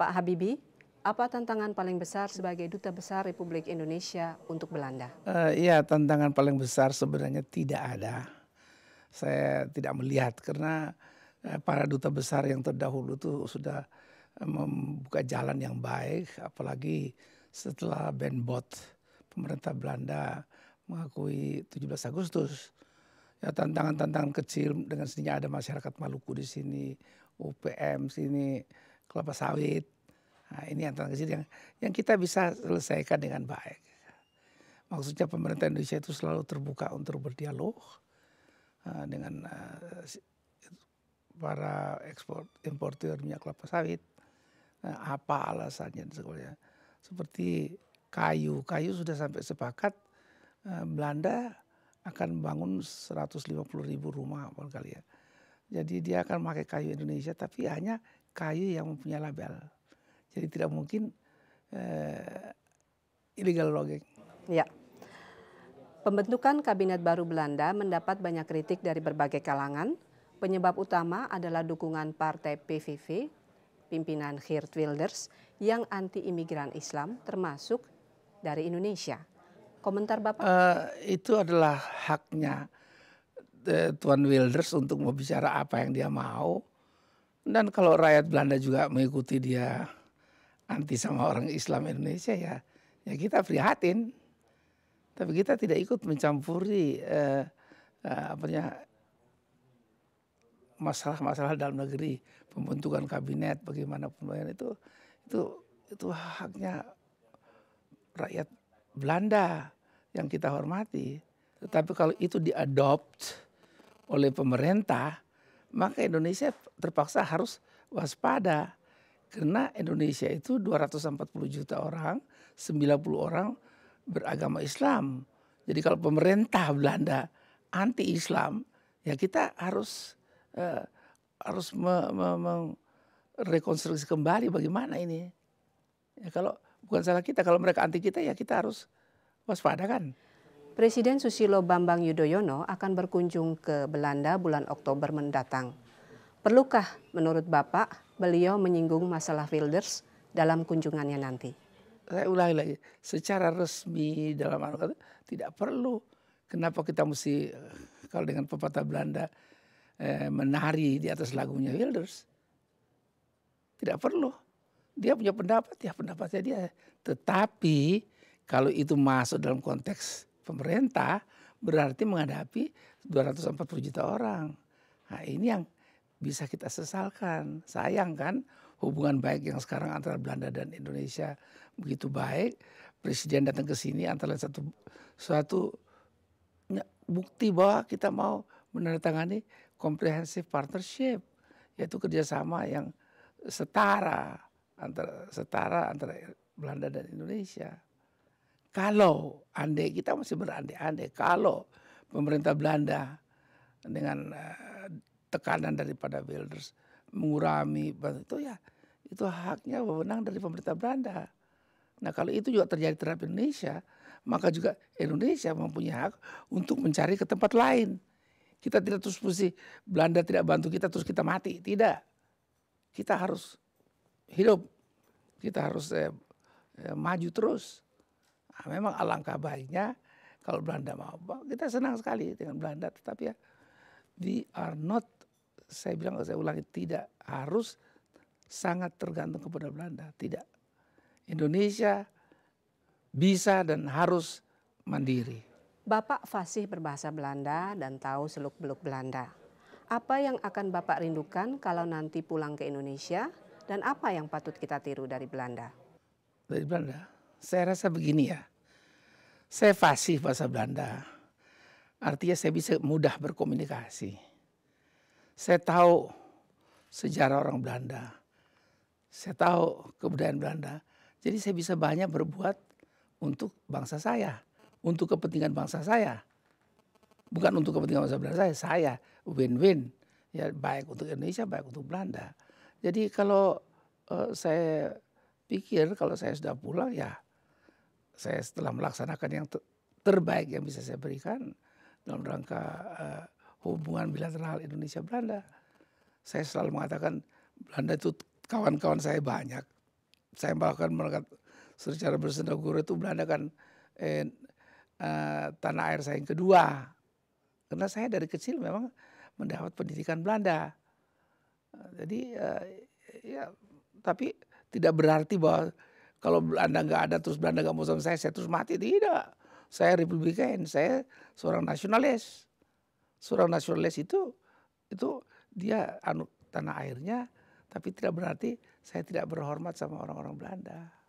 Pak Habibi, apa tantangan paling besar sebagai duta besar Republik Indonesia untuk Belanda? Uh, ya, tantangan paling besar sebenarnya tidak ada. Saya tidak melihat karena eh, para duta besar yang terdahulu itu sudah eh, membuka jalan yang baik, apalagi setelah Ben Bot pemerintah Belanda mengakui 17 Agustus. Ya tantangan-tantangan kecil dengan sendirinya ada masyarakat Maluku di sini, UPM sini, kelapa sawit. Nah, ini antara kecil yang yang kita bisa selesaikan dengan baik. Maksudnya pemerintah Indonesia itu selalu terbuka untuk berdialog eh, dengan eh, para ekspor importir minyak kelapa sawit. Nah, apa alasannya sekolahnya Seperti kayu, kayu sudah sampai sepakat eh, Belanda akan bangun 150 ribu rumah kali ya. Jadi dia akan pakai kayu Indonesia tapi hanya kayu yang mempunyai label. Jadi tidak mungkin uh, illegal logging. Ya. Pembentukan kabinet baru Belanda mendapat banyak kritik dari berbagai kalangan. Penyebab utama adalah dukungan partai PVV, pimpinan Geert Wilders, yang anti-imigran Islam termasuk dari Indonesia. Komentar Bapak? Uh, itu adalah haknya uh, Tuan Wilders untuk mau apa yang dia mau dan kalau rakyat Belanda juga mengikuti dia anti sama orang Islam Indonesia ya, ya kita prihatin. Tapi kita tidak ikut mencampuri eh, eh, masalah-masalah dalam negeri, pembentukan kabinet, bagaimana pemilihan itu, itu itu haknya rakyat Belanda yang kita hormati. Tetapi kalau itu diadopt oleh pemerintah, maka Indonesia terpaksa harus waspada karena Indonesia itu 240 juta orang, 90 orang beragama Islam. Jadi kalau pemerintah Belanda anti Islam, ya kita harus uh, harus merekonstruksi me, me, kembali bagaimana ini. Ya kalau bukan salah kita, kalau mereka anti kita ya kita harus waspada kan. Presiden Susilo Bambang Yudhoyono akan berkunjung ke Belanda bulan Oktober mendatang. Perlukah menurut Bapak beliau menyinggung masalah Wilders dalam kunjungannya nanti? Saya ulangi lagi, secara resmi dalam hal itu tidak perlu. Kenapa kita mesti kalau dengan pepatah Belanda eh, menari di atas lagunya Wilders? Tidak perlu. Dia punya pendapat, ya pendapatnya dia. Tetapi kalau itu masuk dalam konteks pemerintah berarti menghadapi 240 juta orang. Nah ini yang bisa kita sesalkan. Sayang kan hubungan baik yang sekarang antara Belanda dan Indonesia begitu baik. Presiden datang ke sini antara satu suatu bukti bahwa kita mau menandatangani komprehensif partnership yaitu kerjasama yang setara antara setara antara Belanda dan Indonesia kalau andai kita masih berandai-andai kalau pemerintah Belanda dengan eh, tekanan daripada builders mengurami itu ya itu haknya wewenang dari pemerintah Belanda. Nah kalau itu juga terjadi terhadap Indonesia, maka juga Indonesia mempunyai hak untuk mencari ke tempat lain. Kita tidak terus mesti Belanda tidak bantu kita terus kita mati, tidak. Kita harus hidup, kita harus eh, eh, maju terus. Ah, memang alangkah baiknya kalau Belanda mau, kita senang sekali dengan Belanda. Tetapi ya, we are not, saya bilang, saya ulangi, tidak harus sangat tergantung kepada Belanda. Tidak. Indonesia bisa dan harus mandiri. Bapak fasih berbahasa Belanda dan tahu seluk-beluk Belanda. Apa yang akan Bapak rindukan kalau nanti pulang ke Indonesia dan apa yang patut kita tiru dari Belanda? Dari Belanda? Saya rasa begini ya. Saya fasih bahasa Belanda. Artinya saya bisa mudah berkomunikasi. Saya tahu sejarah orang Belanda. Saya tahu kebudayaan Belanda. Jadi saya bisa banyak berbuat untuk bangsa saya. Untuk kepentingan bangsa saya. Bukan untuk kepentingan bangsa Belanda saya. Saya win-win. Ya baik untuk Indonesia, baik untuk Belanda. Jadi kalau uh, saya pikir kalau saya sudah pulang ya saya setelah melaksanakan yang terbaik yang bisa saya berikan dalam rangka uh, hubungan bilateral Indonesia Belanda, saya selalu mengatakan Belanda itu kawan-kawan saya banyak. Saya bahkan melekat secara bersendagur itu Belanda kan eh, uh, tanah air saya yang kedua. Karena saya dari kecil memang mendapat pendidikan Belanda. Uh, jadi uh, ya tapi tidak berarti bahwa kalau Belanda nggak ada terus Belanda nggak mau sama saya, saya terus mati tidak. Saya republikan, saya seorang nasionalis. Seorang nasionalis itu itu dia anu tanah airnya, tapi tidak berarti saya tidak berhormat sama orang-orang Belanda.